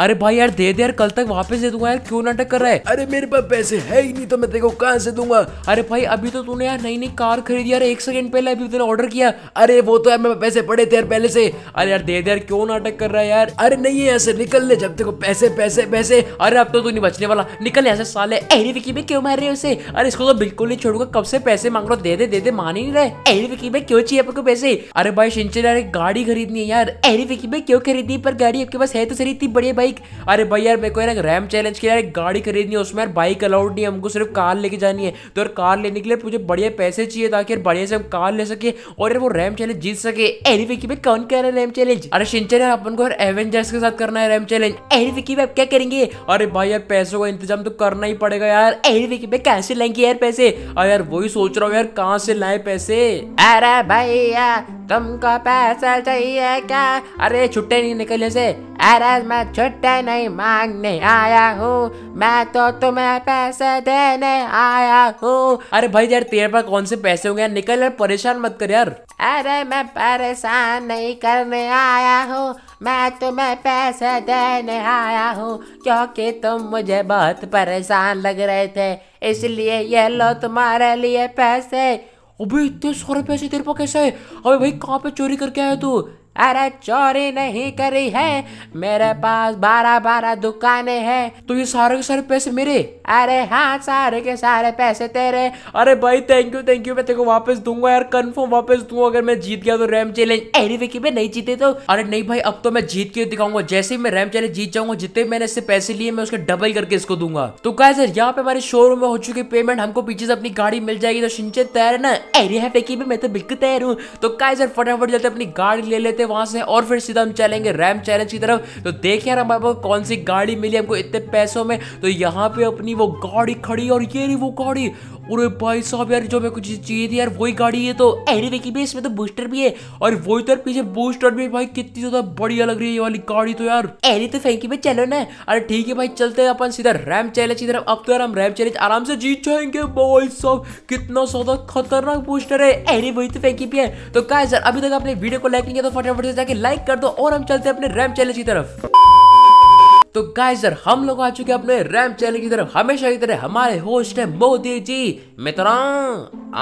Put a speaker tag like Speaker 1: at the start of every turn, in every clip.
Speaker 1: अरे भाई यार दे दे यार कल तक वापस दे दूंगा यार क्यों नाटक कर रहा है अरे मेरे पास पैसे है ही नहीं तो मैं देखो कहाँ से दूंगा अरे भाई अभी तो तूने यार नई नई कार खरीदी यार एक सेकंड पहले अभी तूने ऑर्डर किया अरे वो तो यार मेरे पैसे पड़े थे यार पहले से अरे यार दे दे यार क्यों नाटक कर रहा है यार अरे नहीं है ऐसे निकल ले जब देखो पैसे पैसे पैसे अरे अब तो तू नहीं बचने वाला निकल ऐसे साले है विकी में क्यों मार रहे हो उसे अरे इसको तो बिल्कुल नहीं छोड़ूंगा कब से पैसे मांग रहा दे दे दे दे मान ही नहीं रहे एहरी विकी में क्यों चाहिए आपको पैसे अरे भाई शिंचन यार गाड़ी खरीदनी है यार एहरी विकी में क्यों खरीदनी पर गाड़ी आपके पास है तो सर इतनी बढ़िया बाइक अरे भाई यार मेरे को यार रैम चैलेंज के यार एक गाड़ी खरीदनी है उसमें यार बाइक अलाउड नहीं है हमको सिर्फ कार लेके जानी है तो यार कार लेने के लिए मुझे बढ़िया पैसे चाहिए ताकि यार बढ़िया से हम कार ले सके और यार वो रैम चैलेंज जीत सके एनी विकी में कौन कह रहा है रैम चैलेंज अरे शिंचन यार अपन को यार एवेंजर्स के साथ करना है रैम चैलेंज एनी विकी में क्या करेंगे अरे भाई यार पैसों का इंतजाम तो करना ही पड़ेगा यार एनी विकी में कैसे लेंगे यार पैसे अरे यार वही सोच रहा हूँ यार कहाँ से लाए पैसे अरे भैया तुमको पैसा चाहिए क्या अरे छुट्टे नहीं निकलने से अरे मैं छुट्टे नहीं मांगने आया हूँ मैं तो तुम्हें पैसे देने आया हूँ अरे भाई यार तेरे पास कौन से पैसे होंगे निकल यार परेशान मत कर यार अरे मैं परेशान नहीं करने आया हूँ मैं तुम्हें पैसे देने आया हूँ क्योंकि तुम मुझे बहुत परेशान लग रहे थे इसलिए ये लो तुम्हारे लिए पैसे अबे इतने सारे पैसे तेरे पास कैसे है अबे भाई कहाँ पे चोरी करके आया तू अरे चोरी नहीं करी है मेरे पास बारह बारह दुकानें हैं तो ये सारे के सारे पैसे मेरे अरे हाँ सारे के सारे पैसे तेरे अरे भाई थैंक यू थैंक यू मैं तेरे को वापस दूंगा यार कंफर्म वापस दूंगा अगर मैं जीत गया तो रैम चैलेंज वे की मैं नहीं जीते तो अरे नहीं भाई अब तो मैं जीत के दिखाऊंगा जैसे ही मैं रैम चैलेंज जीत जाऊंगा जितने मैंने इससे पैसे लिए मैं उसके डबल करके इसको दूंगा तो क्या सर यहाँ पे हमारे शोरूम में हो चुकी पेमेंट हमको पीछे से अपनी गाड़ी मिल जाएगी तो सिंचन तैयार है ना अरे है में मैं तो बिल्कुल तैयार हूँ तो क्या सर फटाफट जाते अपनी गाड़ी ले लेते हैं वहां से और फिर सीधा हम चलेंगे रैम चैलेंज की तरफ तो देखिए यार हमारे पास कौन सी गाड़ी मिली हमको इतने पैसों में तो यहाँ पे अपनी वो गाड़ी खड़ी और ये रही वो गाड़ी अरे भाई साहब यार जो मेरे को चाहिए थी यार वही गाड़ी है तो अरे की भी इसमें तो बूस्टर भी है और वो तो इधर पीछे बूस्टर भी भाई कितनी ज्यादा बढ़िया लग रही है ये वाली गाड़ी तो यार एनी तो फैंकी में चलो ना अरे ठीक है भाई चलते हैं अपन सीधा रैम चैलेंज की तरफ अब तो यार हम रैम चैलेंज आराम से जीत जाएंगे भाई साहब कितना ज्यादा खतरनाक बूस्टर है एनी वही तो फेंकी भी है तो क्या सर अभी तक आपने वीडियो को लाइक नहीं किया तो फटाफट से जाके लाइक कर दो और हम चलते हैं अपने रैम चैलेंज की तरफ तो गाइस सर हम लोग आ चुके अपने रैम चैनल की तरफ हमेशा की तरह हमारे होस्ट है मोदी जी मित्रों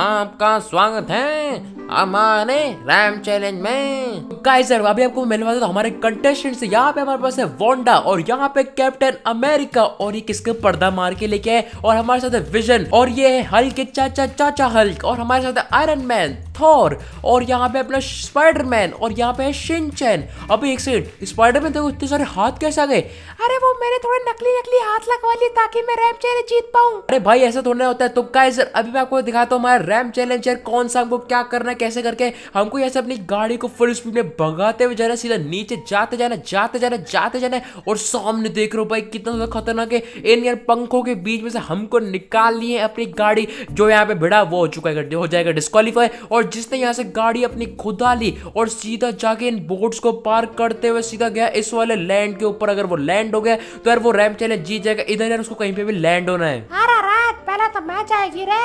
Speaker 1: आपका स्वागत है हमारे रैम चैलेंज में तो गाइस सर अभी आपको मिलवा दो तो हमारे कंटेस्टेंट से यहाँ पे हमारे पास है वोंडा और यहाँ पे कैप्टन अमेरिका और ये किसके पर्दा मार के लेके आए और हमारे साथ है विजन और ये है हल्क के चाचा चाचा हल्क और हमारे साथ है आयरन मैन थॉर और यहाँ पे अपना स्पाइडरमैन और यहाँ पे है शिनचैन अभी एक सेकंड स्पाइडरमैन देखो इतने सारे हाथ कैसे आ गए अरे वो मैंने थोड़े नकली नकली हाथ लगवा लिए ताकि मैं रैम चैलेंज जीत पाऊँ अरे भाई ऐसा थोड़ा होता है तो गाइस अभी मैं आपको दिखाता हूँ हमारा रैम चैलेंज यार कौन सा हमको क्या करना है कैसे करके हमको ऐसे अपनी गाड़ी को फुल स्पीड में भगाते हुए जाना सीधा नीचे जाते जाना जाते जाना जाते जाना और सामने देख रहे हो भाई कितना खतरनाक है इन यार पंखों के बीच में से हमको निकाल लिए अपनी गाड़ी जो यहाँ पे भिड़ा वो हो चुका है हो जाएगा डिस्कालीफाई और जिसने यहाँ से गाड़ी अपनी खुदा ली और सीधा जाके इन बोर्ड्स को पार्क करते हुए सीधा गया इस वाले लैंड के ऊपर अगर वो लैंड लैंड हो गया तो यार वो रैम चैलेंज जीत जाएगा इधर यार उसको कहीं पे भी लैंड होना है समा जाएगी रे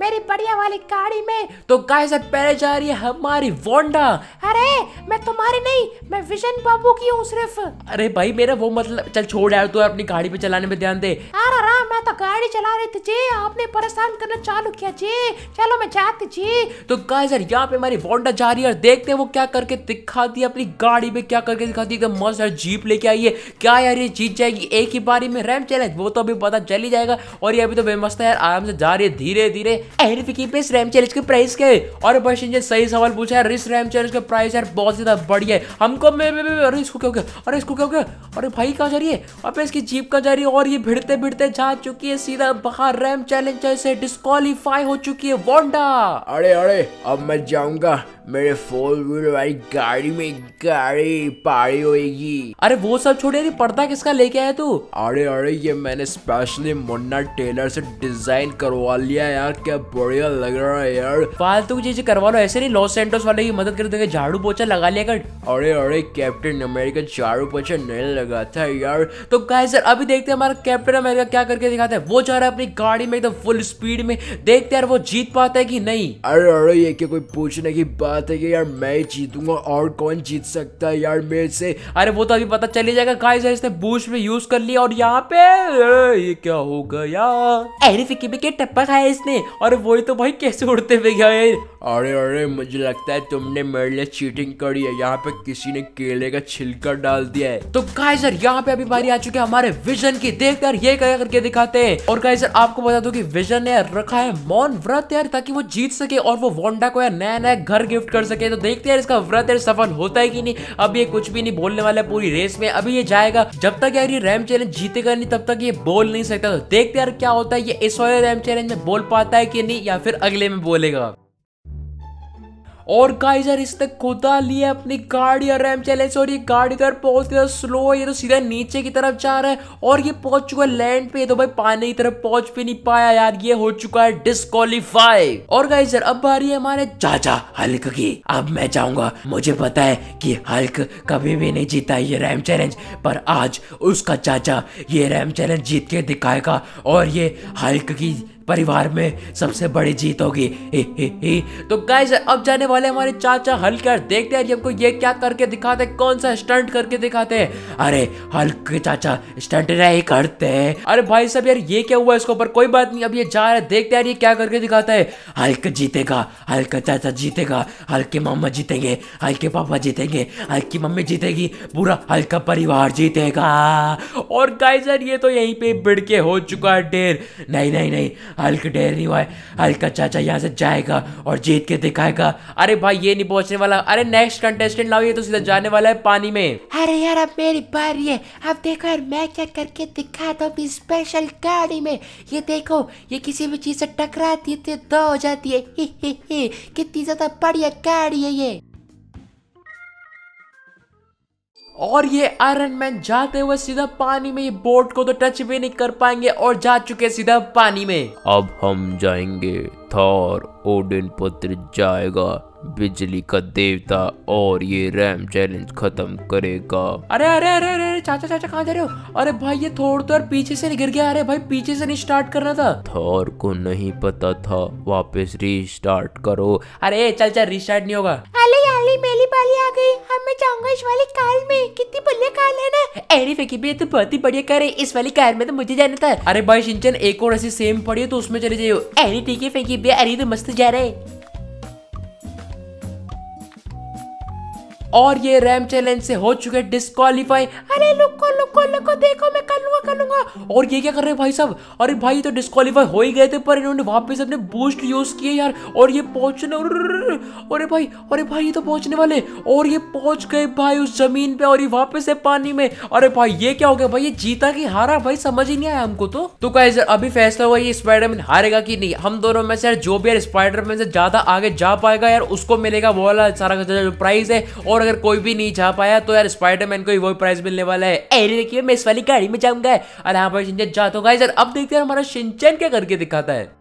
Speaker 1: मेरी बढ़िया वाली गाड़ी में तो गाइस अब पहले जा रही है हमारी वोंडा अरे मैं तुम्हारी नहीं मैं विजन बाबू की हूँ सिर्फ अरे भाई मेरा वो मतलब चल छोड़ यार तू अपनी गाड़ी पे चलाने में ध्यान दे अरे रा मैं तो गाड़ी चला रही थी जी आपने परेशान करना चालू किया जी चलो मैं जाती जी तो गाइस यार यहाँ पे हमारी वोंडा जा रही है और देखते हैं वो क्या करके दिखाती है अपनी गाड़ी में क्या करके दिखाती है मस्त यार जीप लेके आई है क्या यार ये जीत जाएगी एक ही बारी में रैम चैलेंज वो तो अभी पता चल ही जाएगा और ये अभी तो बेमस्त है यार आराम आराम से जा रही है धीरे धीरे एनफिकी इस रैम चैलेंज के प्राइस के और बस इंजन सही सवाल पूछा है इस रैम चैलेंज का प्राइस यार बहुत ज्यादा बढ़िया है हमको मे, मे, मे, अरे इसको क्या हो गया अरे इसको क्या हो गया अरे भाई कहाँ जा रही है अब इसकी जीप कहाँ जा रही है और ये भिड़ते भिड़ते जा चुकी है सीधा बाहर रैम चैलेंज से डिस्कालीफाई हो चुकी है वोंडा अरे अरे अब मैं जाऊंगा मेरे फोर व्हीलर वाली गाड़ी में गाड़ी पाड़ी होगी अरे वो सब छोड़े पर्दा किसका लेके आया तू अरे अरे ये मैंने स्पेशली मुन्ना टेलर से डिजाइन करवा लिया यार क्या बढ़िया लग रहा है यार फालतू की चीजें करवा लो ऐसे नहीं लॉस सेंटोस वाले की मदद कर देंगे झाड़ू पोछा लगा लिया कर अरे अरे कैप्टन अमेरिका झाड़ू पोछा नहीं लगा था यार तो गाइस सर अभी देखते हैं हमारा कैप्टन अमेरिका क्या करके दिखाता है वो जा रहा है अपनी गाड़ी में एकदम फुल स्पीड में देखते हैं यार वो जीत पाता है कि नहीं अरे अरे ये क्या कोई पूछने की बात है कि यार मैं जीतूंगा और कौन जीत सकता है यार मेरे से अरे वो तो अभी पता चल ही जाएगा गाइस इसने बूस्ट में यूज कर लिया और यहाँ पे ये क्या होगा यार अरे फिक्की के टप्पा खाया इसने और वही तो भाई कैसे उड़ते हुए गया यार अरे अरे मुझे लगता है तुमने मेरे लिए चीटिंग करी है यहाँ पे किसी ने केले का छिलका डाल दिया है तो गाइस सर यहाँ पे अभी बारी आ चुकी है हमारे विजन की देख यार ये क्या करके दिखाते हैं और गाइस सर आपको बता दो कि विजन ने रखा है मौन व्रत यार ताकि वो जीत सके और वो वोंडा को यार नया नया घर गिफ्ट कर सके तो देखते यार इसका व्रत यार सफल होता है कि नहीं अब ये कुछ भी नहीं बोलने वाला है पूरी रेस में अभी ये जाएगा जब तक यार ये रैम चैलेंज जीतेगा नहीं तब तक ये बोल नहीं सकता तो देखते यार क्या होता है ये इस वाले रैम चैलेंज में बोल पाता है कि नहीं या फिर अगले में बोलेगा और गाइस यार इसने खुदा लिया अपनी गाड़ी और रैम चैलेंज और ये गाड़ी तो यार बहुत ज़्यादा स्लो है ये तो सीधा नीचे की तरफ जा रहा है और ये पहुंच चुका है लैंड पे तो भाई पानी की तरफ पहुंच भी नहीं पाया यार ये हो चुका है डिस्कालीफाई और गाइस यार अब बारी है हमारे चाचा हल्क की अब मैं जाऊंगा मुझे पता है कि हल्क कभी भी नहीं जीता ये रैम चैलेंज पर आज उसका चाचा ये रैम चैलेंज जीत के दिखाएगा और ये हल्क की परिवार में सबसे बड़ी जीत होगी तो गाइज अब जाने वाले हमारे चाचा हल्क यार देखते हैं हमको ये क्या करके दिखाते हैं कौन सा स्टंट करके दिखाते हैं अरे हल्क के चाचा स्टंट नहीं करते हैं अरे भाई साहब यार ये क्या हुआ इसके ऊपर कोई बात नहीं अब ये जा रहा है देखते हैं ये क्या करके दिखाता है हल्क जीतेगा हल्का चाचा जीतेगा हल्के मामा जीतेंगे हल्के पापा जीतेंगे हल्की मम्मी जीतेगी पूरा हल्का परिवार जीतेगा और गाइज यार ये तो यहीं पे बिड़के हो चुका है ढेर नहीं नहीं नहीं हल्क डेरी हुआ है हल्का चाचा यहाँ से जाएगा और जीत के दिखाएगा अरे भाई ये नहीं पहुंचने वाला अरे नेक्स्ट कंटेस्टेंट लाओ ये तो सीधा जाने वाला है पानी में अरे यार अब मेरी बारी है अब देखो यार मैं क्या करके दिखाता हूँ स्पेशल गाड़ी में ये देखो ये किसी भी चीज से टकराती है तो दो हो जाती है कितनी ज्यादा बढ़िया गाड़ी है ये और ये आयरन मैन जाते हुए सीधा पानी में ये बोट को तो टच भी नहीं कर पाएंगे और जा चुके सीधा पानी में अब हम जाएंगे थॉर ओडिन पुत्र जाएगा बिजली का देवता और ये रैम चैलेंज खत्म करेगा अरे अरे अरे अरे, अरे चाचा चाचा कहाँ जा रहे हो अरे भाई ये थोड़ तो यार पीछे से गिर गया अरे भाई पीछे से नहीं स्टार्ट करना था थॉर को नहीं पता था वापस रीस्टार्ट करो अरे चल चल रीस्टार्ट नहीं होगा अली अली वाली आ गई अब मैं जाऊंगा इस वाली कार में कितनी बढ़िया कार है ना अरे फेकी भी तो बहुत ही बढ़िया कार है इस वाली कार में तो मुझे जाना था अरे भाई सिंचन एक और ऐसी सेम पड़ी है तो उसमें चले जाइयो अरे ठीक है फेंकी भी अरे तो मस्त जा रहे और ये रैम चैलेंज से हो चुके डिस्कालीफाई अरे लुको लुको लुको देखो मैं कर लूंगा कर लूंगा और ये क्या कर रहे हैं भाई साहब अरे भाई तो डिस्कालीफाई हो ही गए थे पर इन्होंने वापस अपने बूस्ट यूज किए यार और ये पहुंचने अरे भाई अरे भाई ये तो पहुंचने वाले और ये पहुंच गए भाई उस जमीन पे और ये वापस है पानी में अरे भाई ये क्या हो गया भाई ये जीता की हारा भाई समझ ही नहीं आया हमको तो तो गाइस अभी फैसला हुआ ये स्पाइडरमैन हारेगा कि नहीं हम दोनों में से जो भी यार स्पाइडरमैन से ज्यादा आगे जा पाएगा यार उसको मिलेगा वो वाला सारा जो प्राइज है और अगर कोई भी नहीं जा पाया तो यार स्पाइडरमैन को ही वही प्राइज मिलने वाला है अरे देखिए मैं इस वाली गाड़ी में जाऊंगा और यहाँ पर शिंचन जाता हूँ अब देखते हैं हमारा शिंचन क्या करके दिखाता है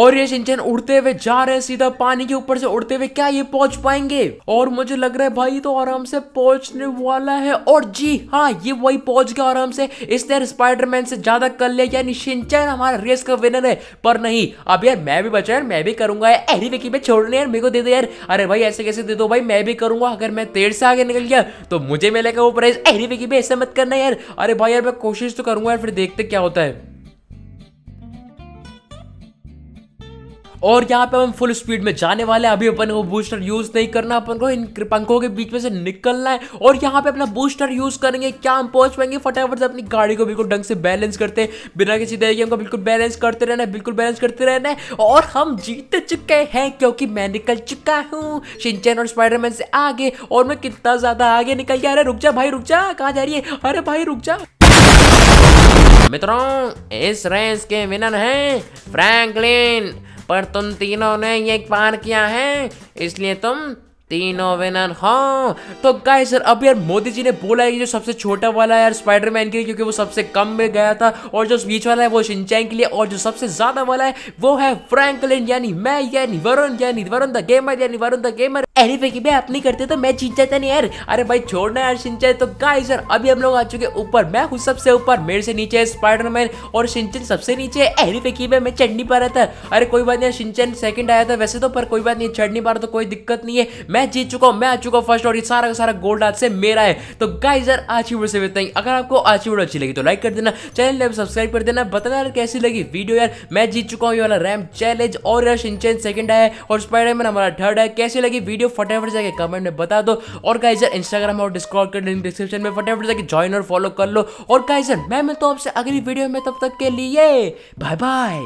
Speaker 1: और ये सिंचन उड़ते हुए जा रहे सीधा पानी के ऊपर से उड़ते हुए क्या ये पहुंच पाएंगे और मुझे लग रहा है भाई तो आराम से पहुंचने वाला है और जी हाँ ये वही पहुंच गया आराम से इसने स्पाइडरमैन से ज्यादा कर लिया यानी शिनचैन हमारा रेस का विनर है पर नहीं अब यार मैं भी बचा यार मैं भी करूंगा यार विकी में छोड़ने यार मेरे को दे दे यार अरे भाई ऐसे कैसे दे दो भाई मैं भी करूंगा अगर मैं तेर से आगे निकल गया तो मुझे मिलेगा वो प्राइस एहरी विकी में ऐसा मत करना यार अरे भाई यार मैं कोशिश तो करूंगा यार फिर देखते क्या होता है और यहाँ पे हम फुल स्पीड में जाने वाले अभी अपन को बूस्टर यूज नहीं करना अपन को इन पंखों के बीच में से निकलना है और यहाँ पे अपना बूस्टर यूज करेंगे क्या हम पहुंच पाएंगे फटाफट से अपनी गाड़ी को बिल्कुल ढंग से बैलेंस करते बिना किसी तरीके हमको बिल्कुल बैलेंस करते रहना है बिल्कुल बैलेंस करते रहना है और हम जीत चुके हैं क्योंकि मैं निकल चुका हूँ सिंचन और स्पाइडरमैन से आगे और मैं कितना ज्यादा आगे निकल गया अरे रुक जा भाई रुक जा कहाँ जा रही है अरे भाई रुक जा मित्रों इस रेस के विनर हैं फ्रैंकलिन पर तुम तीनों ने ये पार किया है इसलिए तुम तीनों विनर हाँ तो गाइस सर अब यार मोदी जी ने बोला है कि जो सबसे छोटा वाला यार स्पाइडरमैन के लिए क्योंकि वो सबसे कम में गया था और जो बीच वाला है वो सिंचाई के लिए और जो सबसे ज्यादा वाला है वो है फ्रैंकलिन यानी मैं यानी वरुण यानी वरुण द गेमर यानी वरुण द गेमर अरे फेंकी भाई आप नहीं करते तो मैं जीत जाता तो नहीं यार अरे भाई छोड़ना यार सिंचन तो गाइस यार अभी हम लोग आ चुके ऊपर मैं हूँ सबसे ऊपर मेरे से नीचे स्पाइडरमैन और सिंचन सबसे नीचे अरे फेंकी भाई मैं चढ़ नहीं पा रहा था अरे कोई बात नहीं सिंचन सेकंड आया था वैसे तो पर कोई बात नहीं चढ़ नहीं पा रहा तो कोई दिक्कत नहीं है मैं जीत चुका हूँ मैं आ चुका हूँ फर्स्ट और ये सारा का सारा गोल्ड आज से मेरा है तो गाइस यार आज की वीडियो से बताएं अगर आपको आज की वीडियो अच्छी लगी तो लाइक कर देना चैनल सब्सक्राइब कर देना बताना कैसी लगी वीडियो यार मैं जीत चुका हूँ ये वाला रैम चैलेंज और यार सिंचन सेकंड आया और स्पाइडरमैन हमारा थर्ड है कैसी लगी वीडियो वीडियो फटाफट जाके कमेंट में बता दो और गाइजर इंस्टाग्राम और डिस्कॉर्ड कर लिंक डिस्क्रिप्शन में फटाफट जाके ज्वाइन और फॉलो कर लो और गाइजर मैं मिलता हूँ आपसे अगली वीडियो में तब तक के लिए बाय बाय